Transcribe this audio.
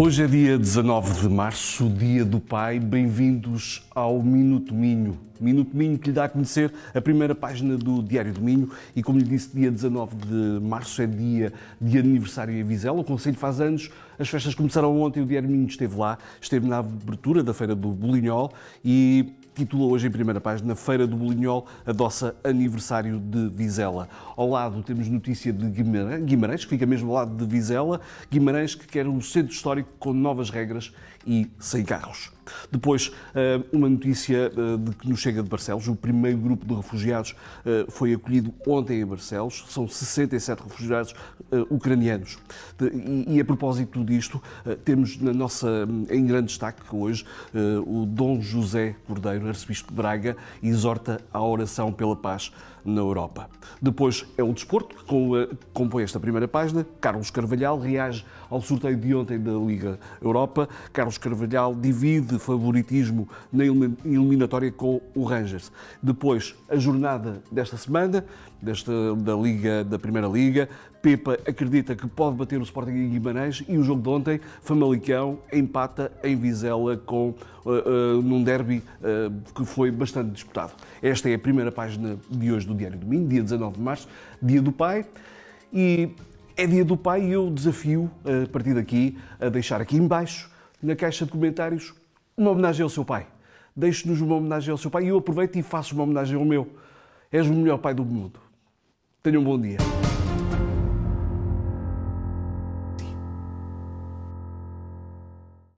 Hoje é dia 19 de março, dia do Pai. Bem-vindos ao Minuto Minho. Minuto Minho que lhe dá a conhecer a primeira página do Diário do Minho. E como lhe disse, dia 19 de março é dia de aniversário em Vizela. O Conselho faz anos. As festas começaram ontem. O Diário do Minho esteve lá, esteve na abertura da Feira do Bolinhol e titula hoje em primeira página Feira do Bolinhol, doça aniversário de Vizela. Ao lado temos notícia de Guimarães, que fica mesmo ao lado de Vizela. Guimarães que quer um centro histórico com novas regras e sem carros. Depois, eh, uma notícia eh, de que nos chega de Barcelos. O primeiro grupo de refugiados eh, foi acolhido ontem em Barcelos. São 67 refugiados ucranianos. E a propósito disto, temos na nossa, em grande destaque hoje o Dom José Cordeiro, arcebispo de Braga, e exorta à oração pela paz na Europa. Depois é o desporto, que eh, compõe esta primeira página. Carlos Carvalhal reage ao sorteio de ontem da Liga Europa. Carlos Carvalhal divide favoritismo na eliminatória com o Rangers. Depois, a jornada desta semana, desta, da Liga, da Primeira Liga, Pepa acredita que pode bater o Sporting em Guimarães e o jogo de ontem, Famalicão empata em Vizela com, uh, uh, num derby uh, que foi bastante disputado. Esta é a primeira página de hoje do Diário do Minho, dia 19 de março, dia do pai. E é dia do pai e eu desafio, a partir daqui, a deixar aqui embaixo, na caixa de comentários, uma homenagem ao seu pai. Deixe-nos uma homenagem ao seu pai e eu aproveito e faço uma homenagem ao meu. És o melhor pai do mundo. Tenham um bom dia.